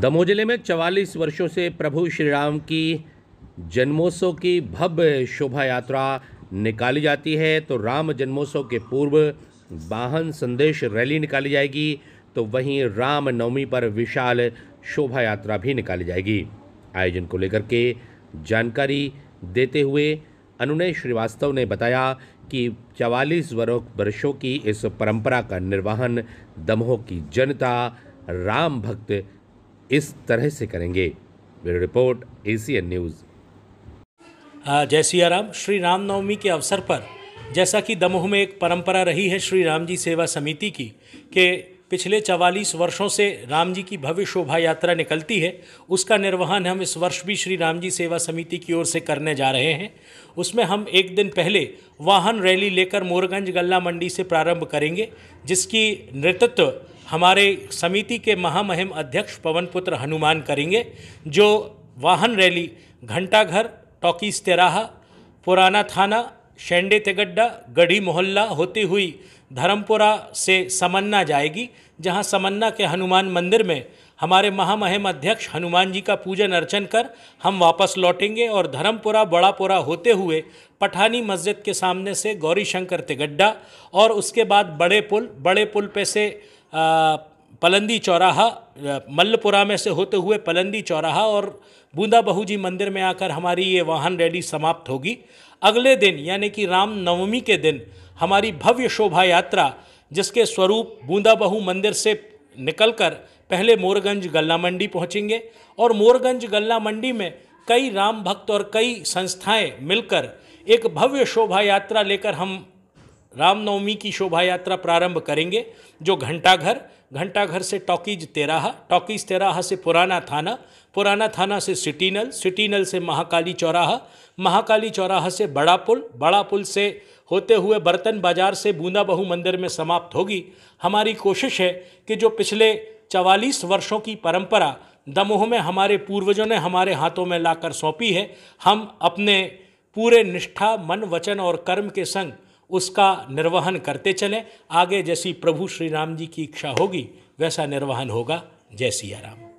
दमोह जिले में 44 वर्षों से प्रभु श्री राम की जन्मोत्सव की भव्य शोभा यात्रा निकाली जाती है तो राम जन्मोत्सव के पूर्व वाहन संदेश रैली निकाली जाएगी तो वहीं राम नवमी पर विशाल शोभा यात्रा भी निकाली जाएगी आयोजन को लेकर के जानकारी देते हुए अनुनय श्रीवास्तव ने बताया कि चवालीस वर्षों की इस परंपरा का निर्वहन दमोह की जनता राम भक्त इस तरह से करेंगे ब्यूरो रिपोर्ट एसीएन न्यूज़ जय सियाराम श्री रामनवमी के अवसर पर जैसा कि दमोह में एक परंपरा रही है श्री राम जी सेवा समिति की कि पिछले चवालीस वर्षों से राम जी की भव्य शोभा यात्रा निकलती है उसका निर्वहन हम इस वर्ष भी श्री राम जी सेवा समिति की ओर से करने जा रहे हैं उसमें हम एक दिन पहले वाहन रैली लेकर मोरगंज गल्ला मंडी से प्रारंभ करेंगे जिसकी नेतृत्व हमारे समिति के महामहिम अध्यक्ष पवन पुत्र हनुमान करेंगे जो वाहन रैली घंटाघर टॉकीस तेराहा पुराना थाना शेंडे तेगड्डा गढ़ी मोहल्ला होती हुई धर्मपुरा से समन्ना जाएगी जहां समन्ना के हनुमान मंदिर में हमारे महामहिम अध्यक्ष हनुमान जी का पूजन अर्चन कर हम वापस लौटेंगे और धर्मपुरा बड़ापुरा होते हुए पठानी मस्जिद के सामने से गौरी शंकर तेगड्डा और उसके बाद बड़े पुल बड़े पुल पे से पलंदी चौराहा मल्लपुरा में से होते हुए पलंदी चौराहा और बूंदा बहू जी मंदिर में आकर हमारी ये वाहन रैली समाप्त होगी अगले दिन यानी कि राम नवमी के दिन हमारी भव्य शोभा यात्रा जिसके स्वरूप बूंदा बहू मंदिर से निकलकर पहले मोरगंज गल्ला मंडी पहुँचेंगे और मोरगंज गल्ला मंडी में कई राम भक्त और कई संस्थाएं मिलकर एक भव्य शोभा यात्रा लेकर हम रामनवमी की शोभा यात्रा प्रारंभ करेंगे जो घंटाघर घंटाघर से टॉकीज तेराहा टॉकीज तेराहा से पुराना थाना पुराना थाना से सिटीनल सिटीनल से महाकाली चौराहा महाकाली चौराहा से बड़ा पुल बड़ा पुल से होते हुए बर्तन बाजार से बूंदा बहु मंदिर में समाप्त होगी हमारी कोशिश है कि जो पिछले चवालीस वर्षों की परंपरा दमोह में हमारे पूर्वजों ने हमारे हाथों में लाकर सौंपी है हम अपने पूरे निष्ठा मन वचन और कर्म के संग उसका निर्वहन करते चलें आगे जैसी प्रभु श्री राम जी की इच्छा होगी वैसा निर्वहन होगा जय सिया राम